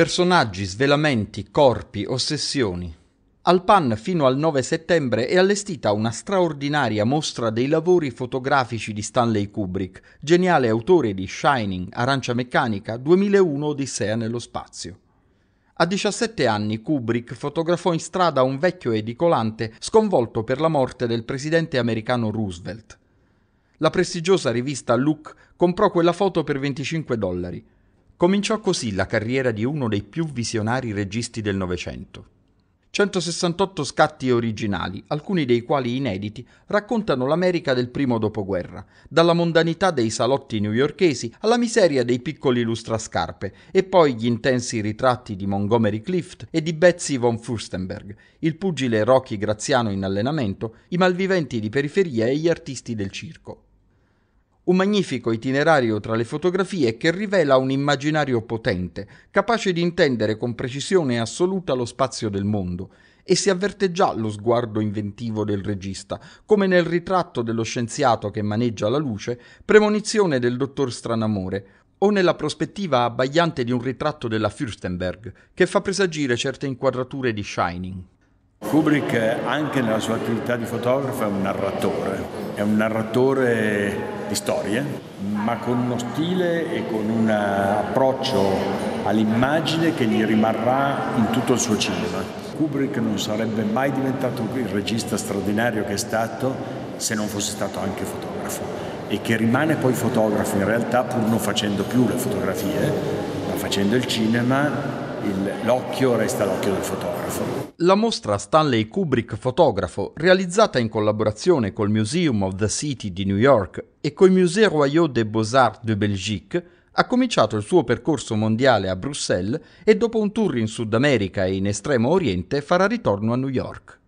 Personaggi, svelamenti, corpi, ossessioni. Al PAN fino al 9 settembre è allestita una straordinaria mostra dei lavori fotografici di Stanley Kubrick, geniale autore di Shining, Arancia Meccanica, 2001 Odissea nello spazio. A 17 anni Kubrick fotografò in strada un vecchio edicolante sconvolto per la morte del presidente americano Roosevelt. La prestigiosa rivista Look comprò quella foto per 25 dollari. Cominciò così la carriera di uno dei più visionari registi del Novecento. 168 scatti originali, alcuni dei quali inediti, raccontano l'America del primo dopoguerra, dalla mondanità dei salotti newyorkesi alla miseria dei piccoli lustrascarpe e poi gli intensi ritratti di Montgomery Clift e di Betsy von Furstenberg, il pugile Rocky Graziano in allenamento, i malviventi di periferia e gli artisti del circo. Un magnifico itinerario tra le fotografie che rivela un immaginario potente, capace di intendere con precisione assoluta lo spazio del mondo, e si avverte già lo sguardo inventivo del regista, come nel ritratto dello scienziato che maneggia la luce, premonizione del dottor Stranamore, o nella prospettiva abbagliante di un ritratto della Fürstenberg, che fa presagire certe inquadrature di Shining. Kubrick, anche nella sua attività di fotografo, è un narratore è un narratore di storie, ma con uno stile e con un approccio all'immagine che gli rimarrà in tutto il suo cinema. Kubrick non sarebbe mai diventato il regista straordinario che è stato se non fosse stato anche fotografo e che rimane poi fotografo in realtà pur non facendo più le fotografie, ma facendo il cinema il, l'occhio resta l'occhio del fotografo. La mostra Stanley Kubrick Fotografo, realizzata in collaborazione col Museum of the City di New York e col Musée Royal des Beaux-Arts de Belgique, ha cominciato il suo percorso mondiale a Bruxelles e dopo un tour in Sud America e in Estremo Oriente farà ritorno a New York.